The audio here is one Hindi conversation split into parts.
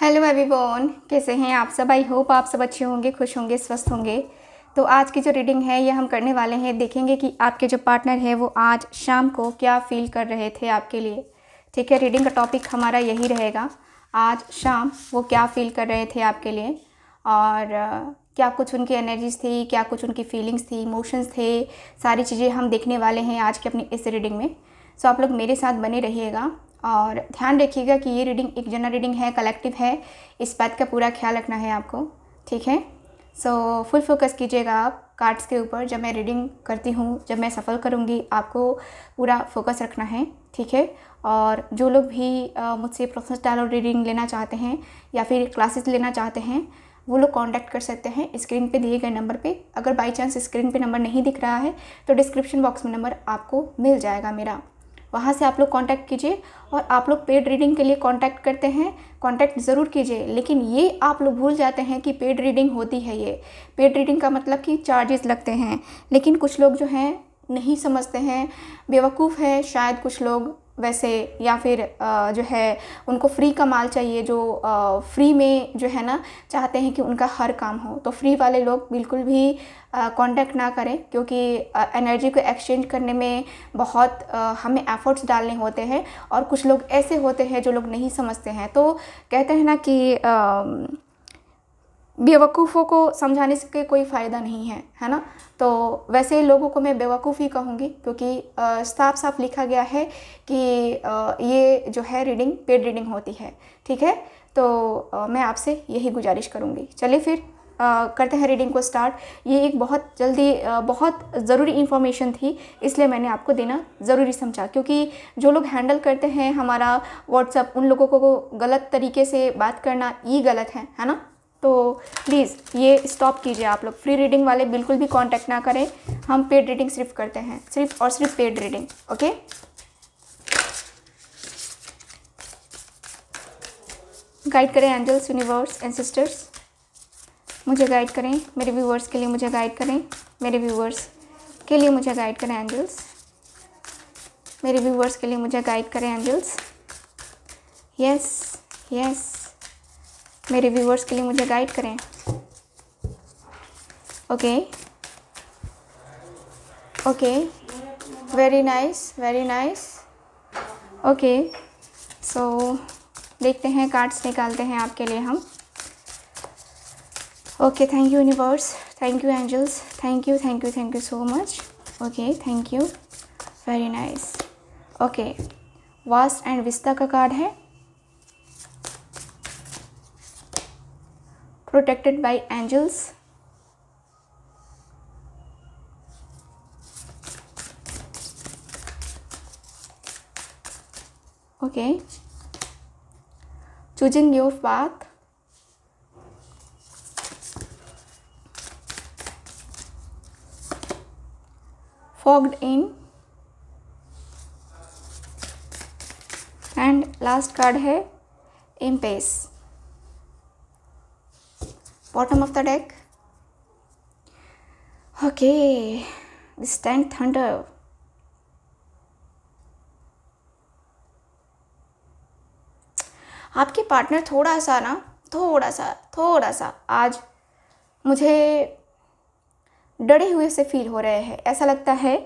हेलो एवरीवन कैसे हैं आप सब आई होप आप सब अच्छे होंगे खुश होंगे स्वस्थ होंगे तो आज की जो रीडिंग है ये हम करने वाले हैं देखेंगे कि आपके जो पार्टनर है वो आज शाम को क्या फील कर रहे थे आपके लिए ठीक है रीडिंग का टॉपिक हमारा यही रहेगा आज शाम वो क्या फील कर रहे थे आपके लिए और क्या कुछ उनकी एनर्जीज थी क्या कुछ उनकी फीलिंग्स थी इमोशंस थे सारी चीज़ें हम देखने वाले हैं आज की अपनी इस रीडिंग में सो आप लोग मेरे साथ बने रहिएगा और ध्यान रखिएगा कि ये रीडिंग एक जनरल रीडिंग है कलेक्टिव है इस बात का पूरा ख्याल रखना है आपको ठीक है सो फुल फोकस कीजिएगा आप कार्ड्स के ऊपर जब मैं रीडिंग करती हूँ जब मैं सफ़ल करूँगी आपको पूरा फोकस रखना है ठीक है और जो लोग भी मुझसे प्रोफेशनल स्टाइल और रीडिंग लेना चाहते हैं या फिर क्लासेस लेना चाहते हैं वो लोग कांटेक्ट कर सकते हैं स्क्रीन पे दिए गए नंबर पे अगर बाई चांस स्क्रीन पे नंबर नहीं दिख रहा है तो डिस्क्रिप्शन बॉक्स में नंबर आपको मिल जाएगा मेरा वहाँ से आप लोग कांटेक्ट कीजिए और आप लोग पेड रीडिंग के लिए कांटेक्ट करते हैं कांटेक्ट ज़रूर कीजिए लेकिन ये आप लोग भूल जाते हैं कि पेड रीडिंग होती है ये पेड रीडिंग का मतलब कि चार्जेस लगते हैं लेकिन कुछ लोग जो हैं नहीं समझते हैं बेवकूफ़ है शायद कुछ लोग वैसे या फिर जो है उनको फ्री का माल चाहिए जो फ्री में जो है ना चाहते हैं कि उनका हर काम हो तो फ्री वाले लोग बिल्कुल भी कांटेक्ट ना करें क्योंकि एनर्जी को एक्सचेंज करने में बहुत हमें एफर्ट्स डालने होते हैं और कुछ लोग ऐसे होते हैं जो लोग नहीं समझते हैं तो कहते हैं ना कि बेवकूफ़ों को समझाने से कोई फ़ायदा नहीं है है ना तो वैसे लोगों को मैं बेवकूफ़ ही कहूँगी क्योंकि साफ साफ लिखा गया है कि आ, ये जो है रीडिंग पेड रीडिंग होती है ठीक है तो आ, मैं आपसे यही गुजारिश करूँगी चलिए फिर आ, करते हैं रीडिंग को स्टार्ट ये एक बहुत जल्दी आ, बहुत ज़रूरी इन्फॉर्मेशन थी इसलिए मैंने आपको देना ज़रूरी समझा क्योंकि जो लोग हैंडल करते हैं हमारा व्हाट्सअप उन लोगों को गलत तरीके से बात करना ये गलत है है ना तो प्लीज़ ये स्टॉप कीजिए आप लोग फ्री रीडिंग वाले बिल्कुल भी कांटेक्ट ना करें हम पेड रीडिंग सिर्फ करते हैं सिर्फ और सिर्फ पेड रीडिंग ओके गाइड करें एंजल्स यूनिवर्स एंड सिस्टर्स मुझे गाइड करें मेरे व्यूवर्स के लिए मुझे गाइड करें मेरे व्यूवर्स के लिए मुझे गाइड करें एंजल्स मेरे व्यूवर्स के लिए मुझे गाइड करें एंजल्स यस यस मेरे व्यूवर्स के लिए मुझे गाइड करें okay okay very nice very nice okay so देखते हैं कार्ड्स निकालते हैं आपके लिए हम okay thank you universe thank you angels thank you thank you thank you so much okay thank you very nice okay vast and vista का कार्ड है protected by angels. Okay. Choosing your path. Fogged in. and last card hai impasse bottom of the deck okay this tank thunder आपके पार्टनर थोड़ा सा ना थोड़ा सा थोड़ा सा आज मुझे डरे हुए से फील हो रहे हैं ऐसा लगता है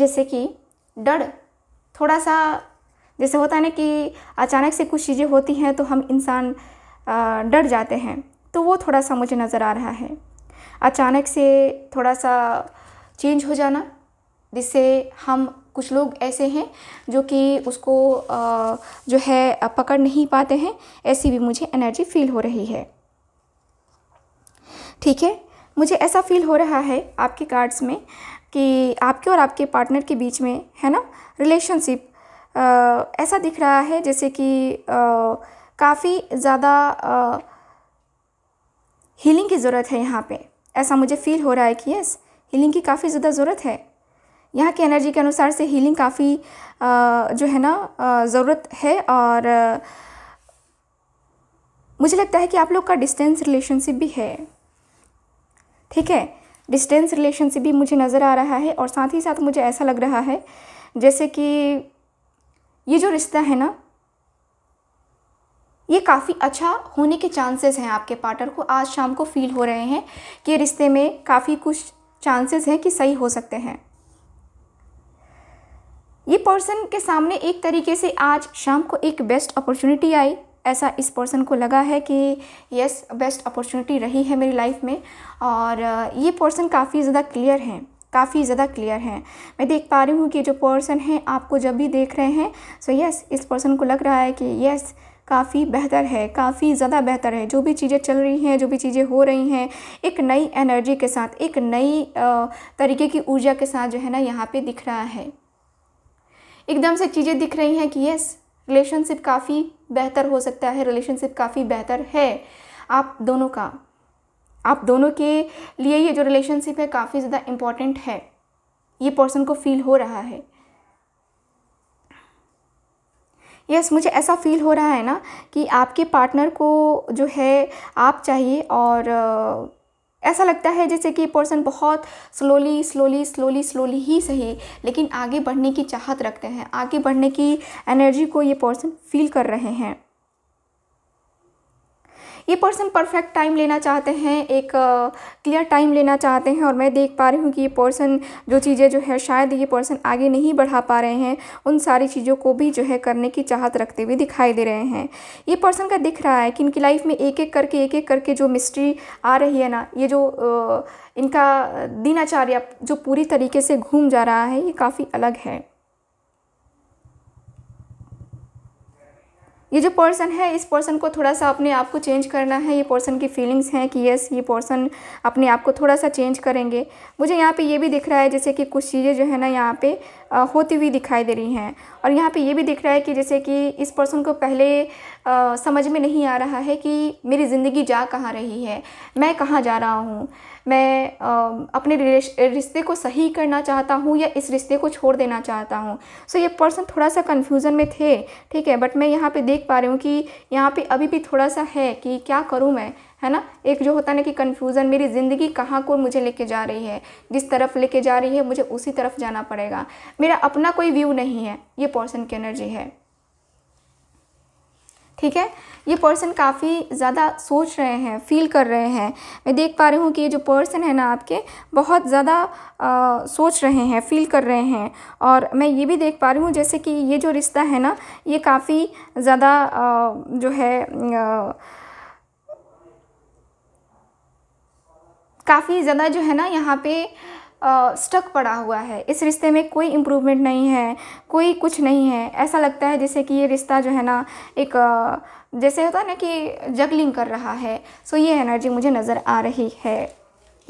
जैसे कि डर थोड़ा सा जैसे होता है ना कि अचानक से कुछ चीज़ें होती हैं तो हम इंसान डर जाते हैं तो वो थोड़ा सा मुझे नज़र आ रहा है अचानक से थोड़ा सा चेंज हो जाना जिससे हम कुछ लोग ऐसे हैं जो कि उसको जो है पकड़ नहीं पाते हैं ऐसी भी मुझे एनर्जी फील हो रही है ठीक है मुझे ऐसा फील हो रहा है आपके कार्ड्स में कि आपके और आपके पार्टनर के बीच में है ना रिलेशनशिप ऐसा दिख रहा है जैसे कि काफ़ी ज़्यादा हीलिंग की ज़रूरत है यहाँ पे ऐसा मुझे फील हो रहा है कि यस हीलिंग की काफ़ी ज़्यादा ज़रूरत है यहाँ की एनर्जी के अनुसार से हीलिंग काफ़ी जो है ना ज़रूरत है और मुझे लगता है कि आप लोग का डिस्टेंस रिलेशनशिप भी है ठीक है डिस्टेंस रिलेशनशिप भी मुझे नज़र आ रहा है और साथ ही साथ मुझे ऐसा लग रहा है जैसे कि ये जो रिश्ता है ना ये काफ़ी अच्छा होने के चांसेस हैं आपके पार्टनर को आज शाम को फील हो रहे हैं कि रिश्ते में काफ़ी कुछ चांसेस हैं कि सही हो सकते हैं ये पर्सन के सामने एक तरीके से आज शाम को एक बेस्ट अपॉर्चुनिटी आई ऐसा इस पर्सन को लगा है कि यस बेस्ट अपॉर्चुनिटी रही है मेरी लाइफ में और ये पर्सन काफ़ी ज़्यादा क्लियर हैं काफ़ी ज़्यादा क्लियर हैं मैं देख पा रही हूँ कि जो पर्सन हैं आपको जब भी देख रहे हैं सो यस इस पर्सन को लग रहा है कि येस काफ़ी बेहतर है काफ़ी ज़्यादा बेहतर है जो भी चीज़ें चल रही हैं जो भी चीज़ें हो रही हैं एक नई एनर्जी के साथ एक नई तरीके की ऊर्जा के साथ जो है ना यहाँ पे दिख रहा है एकदम से चीज़ें दिख रही हैं कि यस रिलेशनशिप काफ़ी बेहतर हो सकता है रिलेशनशिप काफ़ी बेहतर है आप दोनों का आप दोनों के लिए ये जो रिलेशनशिप है काफ़ी ज़्यादा इम्पॉर्टेंट है ये पर्सन को फील हो रहा है यस yes, मुझे ऐसा फील हो रहा है ना कि आपके पार्टनर को जो है आप चाहिए और ऐसा लगता है जैसे कि पर्सन बहुत स्लोली स्लोली स्लोली स्लोली ही सही लेकिन आगे बढ़ने की चाहत रखते हैं आगे बढ़ने की एनर्जी को ये पर्सन फील कर रहे हैं ये पर्सन परफेक्ट टाइम लेना चाहते हैं एक क्लियर टाइम लेना चाहते हैं और मैं देख पा रही हूँ कि ये पर्सन जो चीज़ें जो है शायद ये पर्सन आगे नहीं बढ़ा पा रहे हैं उन सारी चीज़ों को भी जो है करने की चाहत रखते हुए दिखाई दे रहे हैं ये पर्सन का दिख रहा है कि इनकी लाइफ में एक एक करके एक एक करके जो मिस्ट्री आ रही है ना ये जो इनका दिनाचार्य जो पूरी तरीके से घूम जा रहा है ये काफ़ी अलग है ये जो पर्सन है इस पर्सन को थोड़ा सा अपने आप को चेंज करना है ये पर्सन की फीलिंग्स हैं कि यस ये पर्सन अपने आप को थोड़ा सा चेंज करेंगे मुझे यहाँ पे ये भी दिख रहा है जैसे कि कुछ चीज़ें जो है ना यहाँ पे होती हुई दिखाई दे रही हैं और यहाँ पे ये भी दिख रहा है कि जैसे कि इस पर्सन को पहले आ, समझ में नहीं आ रहा है कि मेरी ज़िंदगी जा कहाँ रही है मैं कहाँ जा रहा हूँ मैं आ, अपने रिश्ते को सही करना चाहता हूँ या इस रिश्ते को छोड़ देना चाहता हूँ सो so, ये पर्सन थोड़ा सा कन्फ्यूज़न में थे ठीक है बट मैं यहाँ पे देख पा रही हूँ कि यहाँ पे अभी भी थोड़ा सा है कि क्या करूँ मैं है ना एक जो होता है ना कि कन्फ्यूज़न मेरी ज़िंदगी कहाँ को मुझे लेके जा रही है जिस तरफ लेके जा रही है मुझे उसी तरफ जाना पड़ेगा मेरा अपना कोई व्यू नहीं है ये पर्सन की एनर्जी है ठीक है ये पर्सन काफ़ी ज़्यादा सोच रहे हैं फील कर रहे हैं मैं देख पा रही हूँ कि ये जो पर्सन है ना आपके बहुत ज़्यादा सोच रहे हैं फील कर रहे हैं और मैं ये भी देख पा रही हूँ जैसे कि ये जो रिश्ता है ना ये काफ़ी ज़्यादा जो है काफ़ी ज़्यादा जो है ना यहाँ पे स्टक पड़ा हुआ है इस रिश्ते में कोई इम्प्रूवमेंट नहीं है कोई कुछ नहीं है ऐसा लगता है जैसे कि ये रिश्ता जो है ना एक जैसे होता है ना कि जगलिंग कर रहा है सो ये एनर्जी मुझे नज़र आ रही है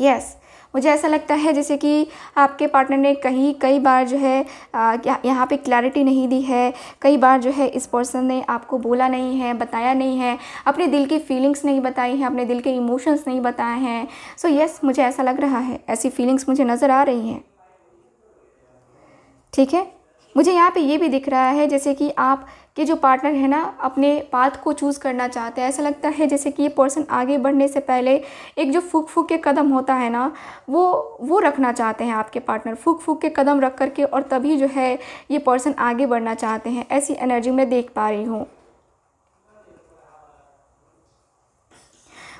यस yes. मुझे ऐसा लगता है जैसे कि आपके पार्टनर ने कहीं कई बार जो है यहाँ पे क्लैरिटी नहीं दी है कई बार जो है इस पर्सन ने आपको बोला नहीं है बताया नहीं है अपने दिल की फीलिंग्स नहीं बताई हैं अपने दिल के इमोशंस नहीं बताए हैं सो so, येस yes, मुझे ऐसा लग रहा है ऐसी फीलिंग्स मुझे नज़र आ रही हैं ठीक है मुझे यहाँ पे ये भी दिख रहा है जैसे कि आप कि जो पार्टनर है ना अपने पाथ को चूज़ करना चाहते हैं ऐसा लगता है जैसे कि ये पर्सन आगे बढ़ने से पहले एक जो फूक फूक के कदम होता है ना वो वो रखना चाहते हैं आपके पार्टनर फूक फूक के कदम रख करके और तभी जो है ये पर्सन आगे बढ़ना चाहते हैं ऐसी एनर्जी मैं देख पा रही हूँ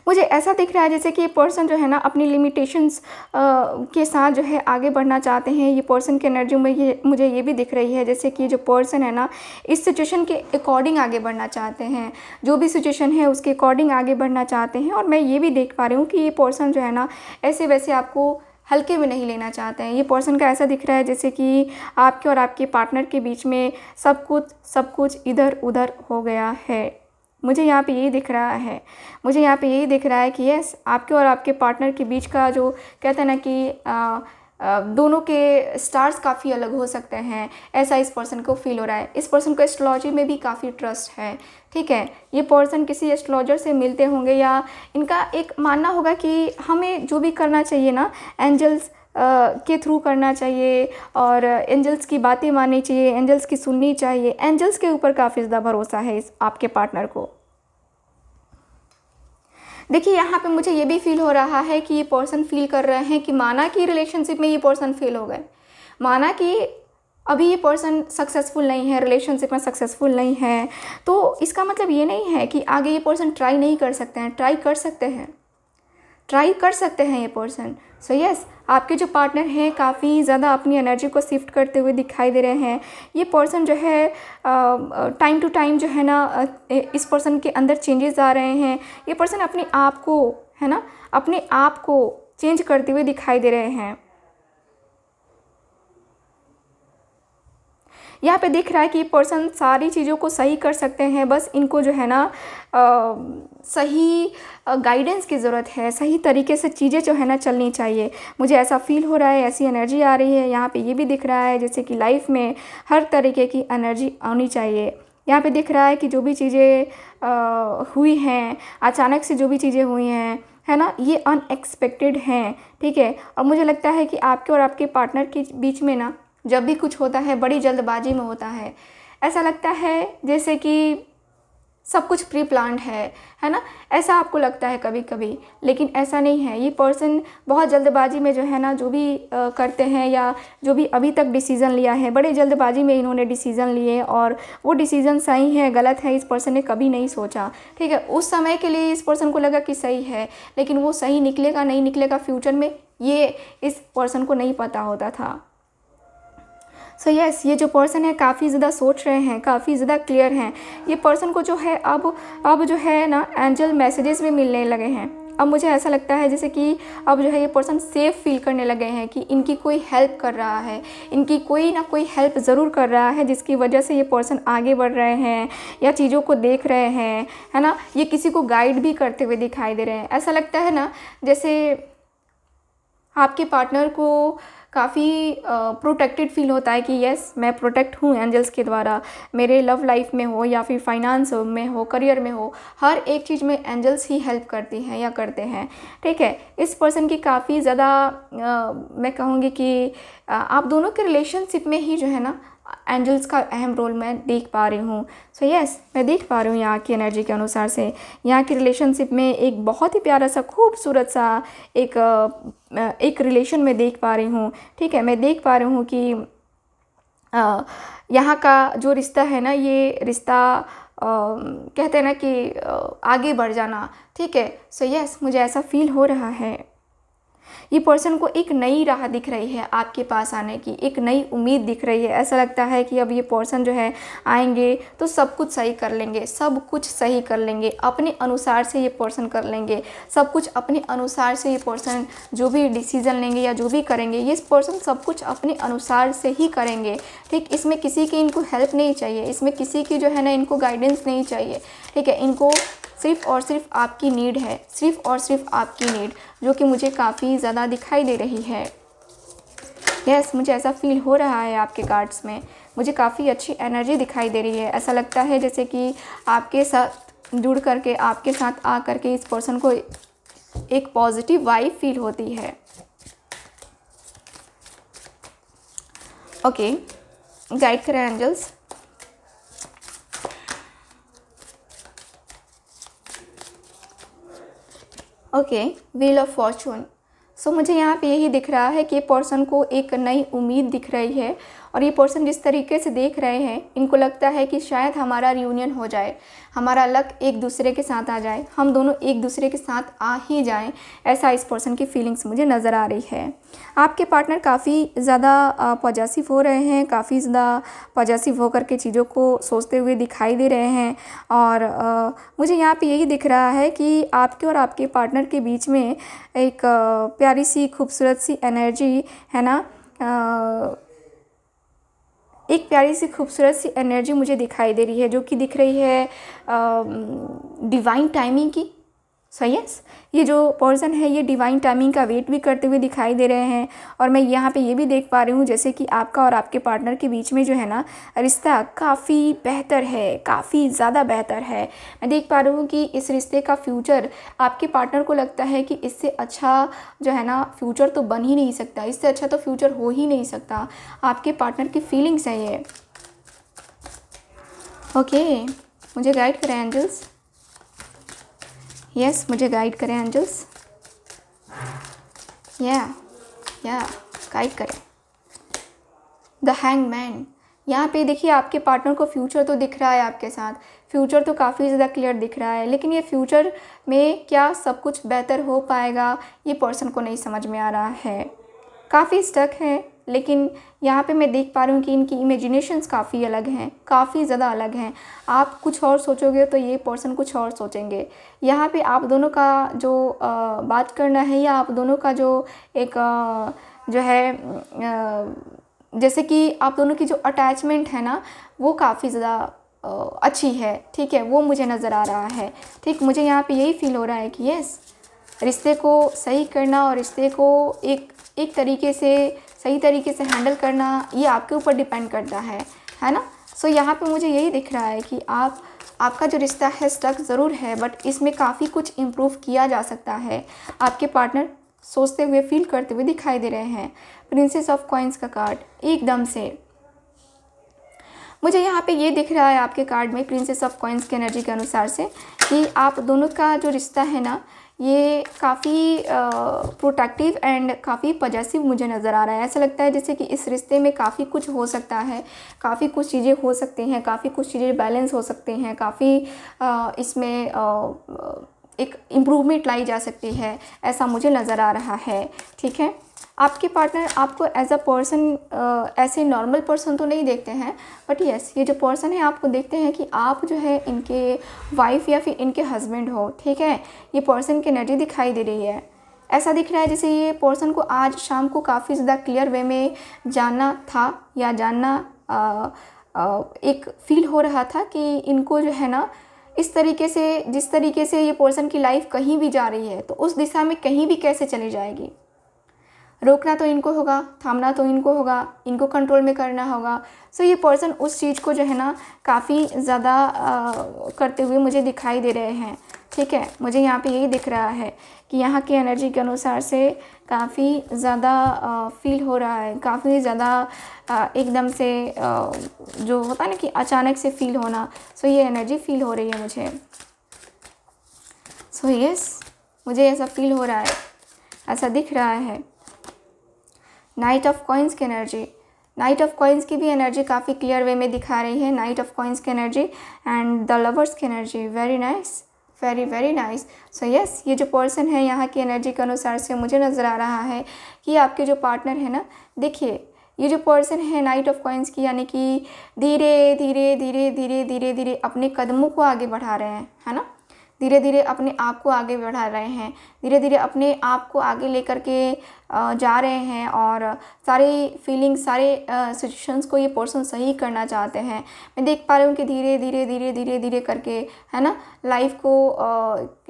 मुझे ऐसा दिख रहा है जैसे कि ये पर्सन जो है ना अपनी लिमिटेशंस के साथ जो है आगे बढ़ना चाहते हैं ये पर्सन की एनर्जी में ये मुझे ये भी दिख रही है जैसे कि जो पर्सन है ना इस सिचुएशन के अकॉर्डिंग आगे बढ़ना चाहते हैं जो भी सिचुएशन है उसके अकॉर्डिंग आगे बढ़ना चाहते हैं और मैं ये भी देख पा रही हूँ कि ये पर्सन जो है ना ऐसे वैसे आपको हल्के में नहीं लेना चाहते हैं ये पर्सन का ऐसा दिख रहा है जैसे कि आपके और आपके पार्टनर के बीच में सब कुछ सब कुछ इधर उधर हो गया है मुझे यहाँ पे यही दिख रहा है मुझे यहाँ पे यही दिख रहा है कि यस आपके और आपके पार्टनर के बीच का जो कहते हैं ना कि आ, दोनों के स्टार्स काफ़ी अलग हो सकते हैं ऐसा इस पर्सन को फील हो रहा है इस पर्सन को एस्ट्रोलॉजी में भी काफ़ी ट्रस्ट है ठीक है ये पर्सन किसी एस्ट्रोलॉजर से मिलते होंगे या इनका एक मानना होगा कि हमें जो भी करना चाहिए ना एंजल्स के थ्रू करना चाहिए और एंजल्स की बातें माननी चाहिए एंजल्स की सुननी चाहिए एंजल्स के ऊपर काफ़ी ज़्यादा भरोसा है इस आपके पार्टनर को देखिए यहाँ पे मुझे ये भी फील हो रहा है कि ये पर्सन फील कर रहे हैं कि माना कि रिलेशनशिप में ये पर्सन फेल हो गए माना कि अभी ये पर्सन सक्सेसफुल नहीं है रिलेशनशिप में सक्सेसफुल नहीं है तो इसका मतलब ये नहीं है कि आगे ये पर्सन ट्राई नहीं कर सकते हैं ट्राई कर सकते हैं ट्राई कर सकते हैं ये पर्सन सो यस आपके जो पार्टनर हैं काफ़ी ज़्यादा अपनी एनर्जी को शिफ्ट करते हुए दिखाई दे रहे हैं ये पर्सन जो है टाइम टू टाइम जो है ना इस पर्सन के अंदर चेंजेस आ रहे हैं ये पर्सन अपने आप को है ना अपने आप को चेंज करते हुए दिखाई दे रहे हैं यहाँ पे दिख रहा है कि ये पर्सन सारी चीज़ों को सही कर सकते हैं बस इनको जो है ना आ, सही गाइडेंस की ज़रूरत है सही तरीके से चीज़ें जो है ना चलनी चाहिए मुझे ऐसा फील हो रहा है ऐसी एनर्जी आ रही है यहाँ पे ये भी दिख रहा है जैसे कि लाइफ में हर तरीके की एनर्जी आनी चाहिए यहाँ पे दिख रहा है कि जो भी चीज़ें हुई हैं अचानक से जो भी चीज़ें हुई हैं है ना ये अनएक्सपेक्टेड हैं ठीक है और मुझे लगता है कि आपके और आपके पार्टनर के बीच में ना जब भी कुछ होता है बड़ी जल्दबाजी में होता है ऐसा लगता है जैसे कि सब कुछ प्री प्लान है है ना ऐसा आपको लगता है कभी कभी लेकिन ऐसा नहीं है ये पर्सन बहुत जल्दबाजी में जो है ना जो भी आ, करते हैं या जो भी अभी तक डिसीज़न लिया है बड़े जल्दबाजी में इन्होंने डिसीज़न लिए और वो डिसीज़न सही है गलत है इस पर्सन ने कभी नहीं सोचा ठीक है उस समय के लिए इस पर्सन को लगा कि सही है लेकिन वो सही निकलेगा नहीं निकलेगा फ्यूचर में ये इस पर्सन को नहीं पता होता था सो so यस yes, ये जो पर्सन है काफ़ी ज़्यादा सोच रहे हैं काफ़ी ज़्यादा क्लियर हैं ये पर्सन को जो है अब अब जो है ना एंजल मैसेजेस भी मिलने लगे हैं अब मुझे ऐसा लगता है जैसे कि अब जो है ये पर्सन सेफ़ फील करने लगे हैं कि इनकी कोई हेल्प कर रहा है इनकी कोई ना कोई हेल्प ज़रूर कर रहा है जिसकी वजह से ये पर्सन आगे बढ़ रहे हैं या चीज़ों को देख रहे हैं है ना ये किसी को गाइड भी करते हुए दिखाई दे रहे हैं ऐसा लगता है ना जैसे आपके पार्टनर को काफ़ी प्रोटेक्टेड फील होता है कि येस मैं प्रोटेक्ट हूँ एंजल्स के द्वारा मेरे लव लाइफ में हो या फिर फाइनेंस में हो करियर में हो हर एक चीज़ में एंजल्स ही हेल्प करती हैं या करते हैं ठीक है इस पर्सन की काफ़ी ज़्यादा मैं कहूँगी कि आप दोनों के रिलेशनशिप में ही जो है ना एंजल्स का अहम रोल मैं देख पा रही हूँ सो यस मैं देख पा रही हूँ यहाँ की एनर्जी के अनुसार से यहाँ की रिलेशनशिप में एक बहुत ही प्यारा सा खूबसूरत सा एक एक रिलेशन में देख पा रही हूँ ठीक है मैं देख पा रही हूँ कि यहाँ का जो रिश्ता है ना ये रिश्ता कहते हैं ना कि आगे बढ़ जाना ठीक है सो यस मुझे ऐसा फील हो रहा है ये पर्सन को एक नई राह दिख रही है आपके पास आने की एक नई उम्मीद दिख रही है ऐसा लगता है कि अब ये पर्सन जो है आएंगे तो सब कुछ सही कर लेंगे सब कुछ सही कर लेंगे अपने अनुसार से ये पर्सन कर लेंगे सब कुछ अपने अनुसार से ये पर्सन जो भी डिसीज़न लेंगे या जो भी करेंगे ये पर्सन सब कुछ अपने अनुसार से ही करेंगे ठीक इसमें किसी की इनको हेल्प नहीं चाहिए इसमें किसी की जो है ना इनको गाइडेंस नहीं चाहिए ठीक है इनको सिर्फ और सिर्फ आपकी नीड है सिर्फ और सिर्फ आपकी नीड जो कि मुझे काफ़ी ज़्यादा दिखाई दे रही है यस yes, मुझे ऐसा फील हो रहा है आपके कार्ड्स में मुझे काफ़ी अच्छी एनर्जी दिखाई दे रही है ऐसा लगता है जैसे कि आपके साथ जुड़ करके आपके साथ आ करके इस पर्सन को एक पॉजिटिव वाइब फील होती है ओके गाइड करें angels okay wheel of fortune so मुझे यहाँ पे यही दिख रहा है कि पर्सन को एक नई उम्मीद दिख रही है और ये पर्सन जिस तरीके से देख रहे हैं इनको लगता है कि शायद हमारा रियूनियन हो जाए हमारा लक एक दूसरे के साथ आ जाए हम दोनों एक दूसरे के साथ आ ही जाएं ऐसा इस पर्सन की फीलिंग्स मुझे नज़र आ रही है आपके पार्टनर काफ़ी ज़्यादा पॉजिटिव हो रहे हैं काफ़ी ज़्यादा पॉजिटिव होकर के चीज़ों को सोचते हुए दिखाई दे रहे हैं और आ, मुझे यहाँ पे यही दिख रहा है कि आपके और आपके पार्टनर के बीच में एक प्यारी सी खूबसूरत सी एनर्जी है ना आ, एक प्यारी सी खूबसूरत सी एनर्जी मुझे दिखाई दे रही है जो कि दिख रही है डिवाइन टाइमिंग की सो so, यस yes, ये जो पर्सन है ये डिवाइन टाइमिंग का वेट भी करते हुए दिखाई दे रहे हैं और मैं यहाँ पे ये भी देख पा रही हूँ जैसे कि आपका और आपके पार्टनर के बीच में जो है ना रिश्ता काफ़ी बेहतर है काफ़ी ज़्यादा बेहतर है मैं देख पा रही हूँ कि इस रिश्ते का फ्यूचर आपके पार्टनर को लगता है कि इससे अच्छा जो है ना फ्यूचर तो बन ही नहीं सकता इससे अच्छा तो फ्यूचर हो ही नहीं सकता आपके पार्टनर की फीलिंग्स हैं ये ओके okay, मुझे गाइड करें एंजल्स यस मुझे गाइड करें एंजल्स या या गाइड करें द हैंग मैन यहाँ पे देखिए आपके पार्टनर को फ्यूचर तो दिख रहा है आपके साथ फ्यूचर तो काफ़ी ज़्यादा क्लियर दिख रहा है लेकिन ये फ्यूचर में क्या सब कुछ बेहतर हो पाएगा ये पर्सन को नहीं समझ में आ रहा है काफ़ी स्टक है लेकिन यहाँ पे मैं देख पा रही हूँ कि इनकी इमेजिनेशंस काफ़ी अलग हैं काफ़ी ज़्यादा अलग हैं आप कुछ और सोचोगे तो ये पर्सन कुछ और सोचेंगे यहाँ पे आप दोनों का जो आ, बात करना है या आप दोनों का जो एक आ, जो है आ, जैसे कि आप दोनों की जो अटैचमेंट है ना वो काफ़ी ज़्यादा अच्छी है ठीक है वो मुझे नज़र आ रहा है ठीक मुझे यहाँ पर यही फील हो रहा है कि यस रिश्ते को सही करना और रिश्ते को एक एक तरीके से सही तरीके से हैंडल करना ये आपके ऊपर डिपेंड करता है है ना सो so, यहाँ पे मुझे यही दिख रहा है कि आप आपका जो रिश्ता है स्टक ज़रूर है बट इसमें काफ़ी कुछ इम्प्रूव किया जा सकता है आपके पार्टनर सोचते हुए फील करते हुए दिखाई दे रहे हैं प्रिंसेस ऑफ कॉइन्स का कार्ड एकदम से मुझे यहाँ पे ये दिख रहा है आपके कार्ड में प्रिंसेस ऑफ कॉइन्स के एनर्जी के अनुसार से कि आप दोनों का जो रिश्ता है ना ये काफ़ी प्रोटेक्टिव एंड काफ़ी पजेसिव मुझे नज़र आ रहा है ऐसा लगता है जैसे कि इस रिश्ते में काफ़ी कुछ हो सकता है काफ़ी कुछ चीज़ें हो सकती हैं काफ़ी कुछ चीज़ें बैलेंस हो सकते हैं काफ़ी इसमें आ, एक इम्प्रूवमेंट लाई जा सकती है ऐसा मुझे नज़र आ रहा है ठीक है आपके पार्टनर आपको एज अ पर्सन ऐसे नॉर्मल पर्सन तो नहीं देखते हैं बट yes, ये जो पर्सन है आपको देखते हैं कि आप जो है इनके वाइफ या फिर इनके हस्बैंड हो ठीक है ये पर्सन की एनर्जी दिखाई दे रही है ऐसा दिख रहा है जैसे ये पर्सन को आज शाम को काफ़ी ज़्यादा क्लियर वे में जानना था या जानना आ, आ, एक फील हो रहा था कि इनको जो है ना इस तरीके से जिस तरीके से ये पर्सन की लाइफ कहीं भी जा रही है तो उस दिशा में कहीं भी कैसे चली जाएगी रोकना तो इनको होगा थामना तो इनको होगा इनको कंट्रोल में करना होगा सो so, ये पर्सन उस चीज़ को जो है ना काफ़ी ज़्यादा करते हुए मुझे दिखाई दे रहे हैं ठीक है मुझे यहाँ पे यही दिख रहा है कि यहाँ की एनर्जी के अनुसार से काफ़ी ज़्यादा फील हो रहा है काफ़ी ज़्यादा एकदम से आ, जो होता है ना कि अचानक से फील होना सो so, ये एनर्जी फील हो रही है मुझे सो so, यस yes, मुझे ऐसा फील हो रहा है ऐसा दिख रहा है नाइट ऑफ कॉइन्स की एनर्जी नाइट ऑफ कॉइन्स की भी एनर्जी काफ़ी क्लियर वे में दिखा रही है नाइट ऑफ कॉइन्स की एनर्जी एंड द लवर्स की energy very nice very very nice so yes ये जो पर्सन है यहाँ की एनर्जी के अनुसार से मुझे नज़र आ रहा है कि आपके जो पार्टनर है ना देखिए ये जो पर्सन है नाइट ऑफ कॉइन्स की यानी कि धीरे धीरे धीरे धीरे धीरे धीरे अपने कदमों को आगे बढ़ा रहे हैं है ना धीरे धीरे अपने आप को आगे बढ़ा रहे हैं धीरे धीरे अपने आप को आगे लेकर के जा रहे हैं और सारे फीलिंग्स सारे सिचुएशंस को ये पर्सन सही करना चाहते हैं मैं देख पा रही हूँ कि धीरे धीरे धीरे धीरे धीरे करके है ना लाइफ को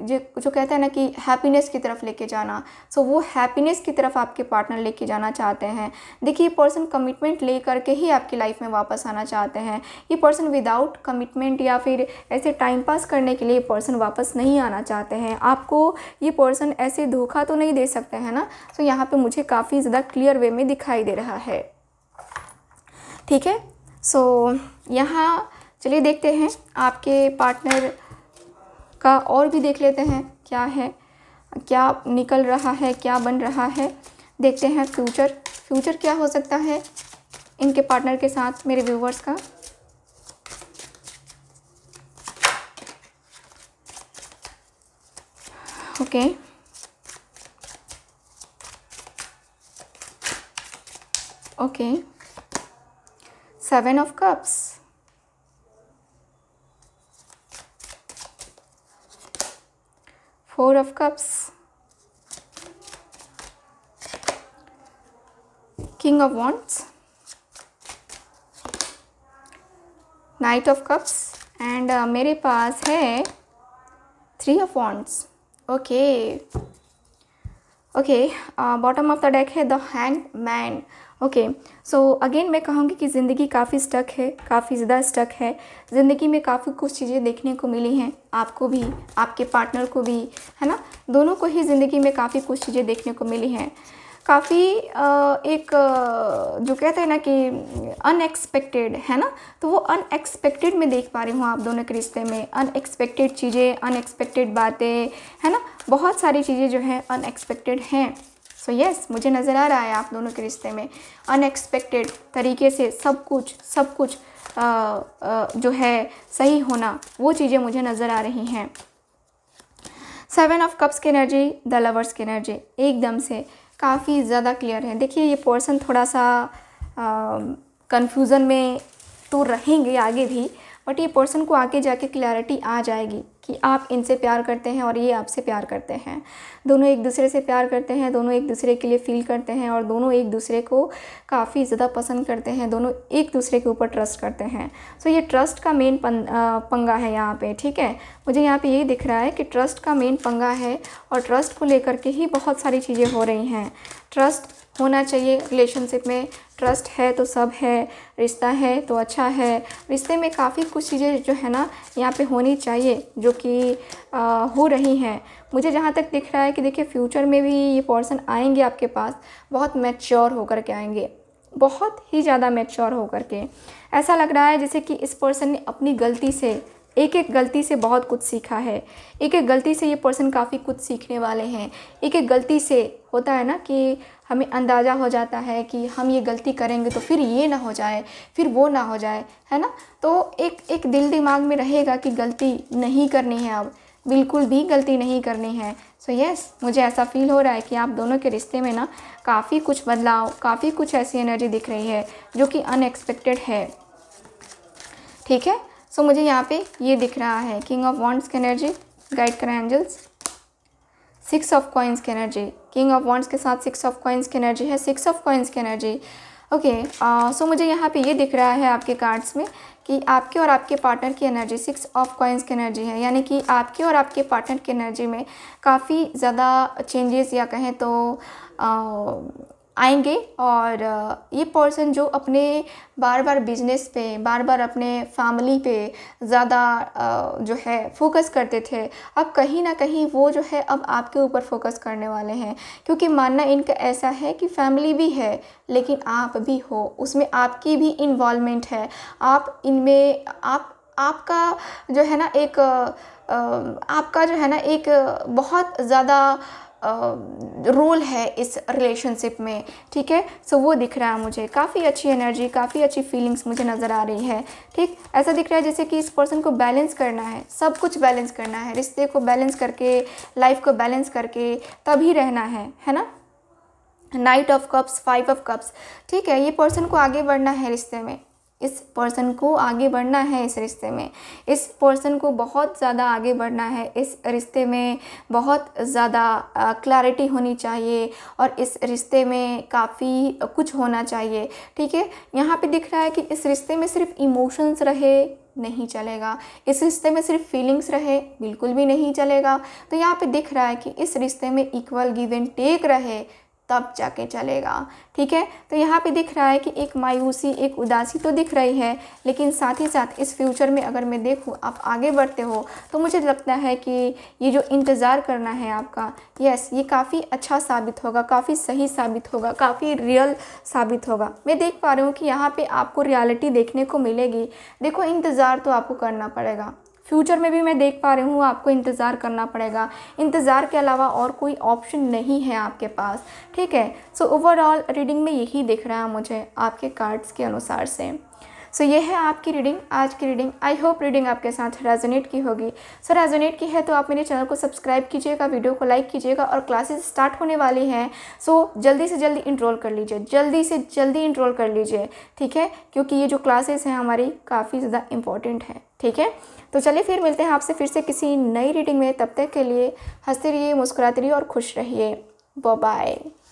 जो जो कहते हैं ना कि हैप्पीनेस की तरफ लेके जाना सो so, वो हैप्पीनेस की तरफ आपके पार्टनर लेके जाना चाहते हैं देखिए ये पर्सन कमिटमेंट ले करके ही आपकी लाइफ में वापस आना चाहते हैं ये पर्सन विदाउट कमिटमेंट या फिर ऐसे टाइम पास करने के लिए पर्सन वापस नहीं आना चाहते हैं आपको ये पर्सन ऐसे धोखा तो नहीं दे सकते हैं ना सो so, यहाँ पर मुझे काफ़ी ज़्यादा क्लियर वे में दिखाई दे रहा है ठीक है सो so, यहाँ चलिए देखते हैं आपके पार्टनर का और भी देख लेते हैं क्या है क्या निकल रहा है क्या बन रहा है देखते हैं फ्यूचर फ्यूचर क्या हो सकता है इनके पार्टनर के साथ मेरे व्यूवर्स का okay okay seven of cups four of cups king of wands knight of cups and मेरे पास है three of wands okay okay bottom of the deck है the hangman okay so again मैं कहूँगी कि ज़िंदगी काफ़ी स्टक है काफ़ी ज़्यादा स्टक है ज़िंदगी में काफ़ी कुछ चीज़ें देखने को मिली हैं आपको भी आपके पार्टनर को भी है ना दोनों को ही ज़िंदगी में काफ़ी कुछ चीज़ें देखने को मिली हैं काफ़ी एक जो कहते हैं ना कि अनएक्सपेक्टेड है ना तो वो अनएक्सपेक्टेड में देख पा रही हूँ आप दोनों के रिश्ते में अनएक्सपेक्टेड चीज़ें अनएक्सपेक्टेड बातें है ना बहुत सारी चीज़ें जो है अनएक्सपेक्टेड हैं सो so यस yes, मुझे नज़र आ रहा है आप दोनों के रिश्ते में अनएक्सपेक्टेड तरीके से सब कुछ सब कुछ आ, आ, जो है सही होना वो चीज़ें मुझे नज़र आ रही हैं सेवन ऑफ कप्स की एनर्जी द लवर्स की एनर्जी एकदम से काफ़ी ज़्यादा क्लियर है देखिए ये पोर्सन थोड़ा सा कन्फ्यूज़न में तो रहेंगे आगे भी बट ये पोर्सन को आगे जाके क्लैरिटी आ जाएगी कि आप इनसे प्यार करते हैं और ये आपसे प्यार करते हैं दोनों एक दूसरे से प्यार करते हैं दोनों एक दूसरे के लिए फ़ील करते हैं और दोनों एक दूसरे को काफ़ी ज़्यादा पसंद करते हैं दोनों एक दूसरे के ऊपर ट्रस्ट करते हैं सो ये ट्रस्ट का मेन पंगा है यहाँ पर ठीक है मुझे यहाँ पर यही दिख रहा है कि ट्रस्ट का मेन पंगा है और ट्रस्ट को लेकर के ही बहुत सारी चीज़ें हो रही हैं ट्रस्ट होना चाहिए रिलेशनशिप में ट्रस्ट है तो सब है रिश्ता है तो अच्छा है रिश्ते में काफ़ी कुछ चीज़ें जो है ना यहाँ पे होनी चाहिए जो कि हो रही हैं मुझे जहाँ तक दिख रहा है कि देखिए फ्यूचर में भी ये पर्सन आएंगे आपके पास बहुत मैच्योर होकर के आएंगे बहुत ही ज़्यादा मैच्योर होकर के ऐसा लग रहा है जैसे कि इस पर्सन ने अपनी गलती से एक एक गलती से बहुत कुछ सीखा है एक एक गलती से ये पर्सन काफ़ी कुछ सीखने वाले हैं एक एक गलती से होता है ना कि हमें अंदाज़ा हो जाता है कि हम ये गलती करेंगे तो फिर ये ना हो जाए फिर वो ना हो जाए है ना तो एक एक दिल दिमाग में रहेगा कि गलती नहीं करनी है अब बिल्कुल भी गलती नहीं करनी है सो so यस yes, मुझे ऐसा फील हो रहा है कि आप दोनों के रिश्ते में ना काफ़ी कुछ बदलाव काफ़ी कुछ ऐसी एनर्जी दिख रही है जो कि अनएक्सपेक्टेड है ठीक है सो so, मुझे यहाँ पे ये दिख रहा है किंग ऑफ वॉन्ट्स की एनर्जी गाइड करें एंजल्स सिक्स ऑफ कॉइन्स की एनर्जी किंग ऑफ वॉन्ट्स के साथ सिक्स ऑफ कॉइन्स की एनर्जी है सिक्स ऑफ कॉइन्स की एनर्जी ओके सो मुझे यहाँ पे ये दिख रहा है आपके कार्ड्स में कि आपके और आपके पार्टनर की एनर्जी सिक्स ऑफ कॉइन्स की एनर्जी है यानी कि आपके और आपके पार्टनर की एनर्जी में काफ़ी ज़्यादा चेंजेस या कहें तो आएंगे और ये पर्सन जो अपने बार बार बिजनेस पे बार बार अपने फैमिली पे ज़्यादा जो है फोकस करते थे अब कहीं ना कहीं वो जो है अब आपके ऊपर फोकस करने वाले हैं क्योंकि मानना इनका ऐसा है कि फैमिली भी है लेकिन आप भी हो उसमें आपकी भी इन्वॉलमेंट है आप इनमें आप आपका जो है ना एक आपका जो है ना एक बहुत ज़्यादा रोल है इस रिलेशनशिप में ठीक है सो वो दिख रहा है मुझे काफ़ी अच्छी एनर्जी काफ़ी अच्छी फीलिंग्स मुझे नज़र आ रही है ठीक ऐसा दिख रहा है जैसे कि इस पर्सन को बैलेंस करना है सब कुछ बैलेंस करना है रिश्ते को बैलेंस करके लाइफ को बैलेंस करके तभी रहना है है ना knight of cups five of cups ठीक है ये पर्सन को आगे बढ़ना है रिश्ते में इस पर्सन को आगे बढ़ना है इस रिश्ते में इस पर्सन को बहुत ज़्यादा आगे बढ़ना है इस रिश्ते में बहुत ज़्यादा क्लैरिटी होनी चाहिए और इस रिश्ते में काफ़ी कुछ होना चाहिए ठीक है यहाँ पे दिख रहा है कि इस रिश्ते में सिर्फ इमोशंस रहे नहीं चलेगा इस रिश्ते में सिर्फ फीलिंग्स रहे बिल्कुल भी नहीं चलेगा तो यहाँ पे दिख रहा है कि इस रिश्ते में इक्वल गिव एंड टेक रहे तब जाके चलेगा ठीक है तो यहाँ पे दिख रहा है कि एक मायूसी एक उदासी तो दिख रही है लेकिन साथ ही साथ इस फ्यूचर में अगर मैं देखूँ आप आगे बढ़ते हो तो मुझे लगता है कि ये जो इंतज़ार करना है आपका यस ये काफ़ी अच्छा साबित होगा काफ़ी सही साबित होगा काफ़ी रियल साबित होगा मैं देख पा रही हूँ कि यहाँ पर आपको रियलिटी देखने को मिलेगी देखो इंतज़ार तो आपको करना पड़ेगा फ्यूचर में भी मैं देख पा रही हूँ आपको इंतज़ार करना पड़ेगा इंतज़ार के अलावा और कोई ऑप्शन नहीं है आपके पास ठीक है सो ओवरऑल रीडिंग में यही दिख रहा है मुझे आपके कार्ड्स के अनुसार से सो so, ये है आपकी रीडिंग आज की रीडिंग आई होप रीडिंग आपके साथ रेजोनेट की होगी सो so, रेजोनेट की है तो आप मेरे चैनल को सब्सक्राइब कीजिएगा वीडियो को लाइक कीजिएगा और क्लासेस स्टार्ट होने वाली हैं सो so, जल्दी से जल्दी इनरोल कर लीजिए जल्दी से जल्दी इनरोल कर लीजिए ठीक है क्योंकि ये जो क्लासेस हैं हमारी काफ़ी ज़्यादा इंपॉर्टेंट है ठीक है तो चलिए फिर मिलते हैं आपसे फिर से किसी नई रीडिंग में तब तक के लिए हंसते रहिए मुस्कुराते रहिए और खुश रहिए बाय